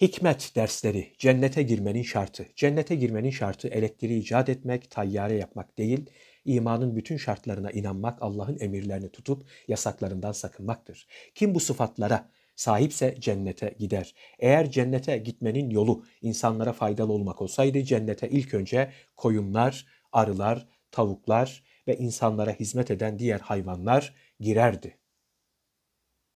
Hikmet dersleri, cennete girmenin şartı. Cennete girmenin şartı elektriği icat etmek, tayyare yapmak değil, imanın bütün şartlarına inanmak, Allah'ın emirlerini tutup yasaklarından sakınmaktır. Kim bu sıfatlara sahipse cennete gider. Eğer cennete gitmenin yolu insanlara faydalı olmak olsaydı cennete ilk önce koyunlar, arılar, tavuklar ve insanlara hizmet eden diğer hayvanlar girerdi.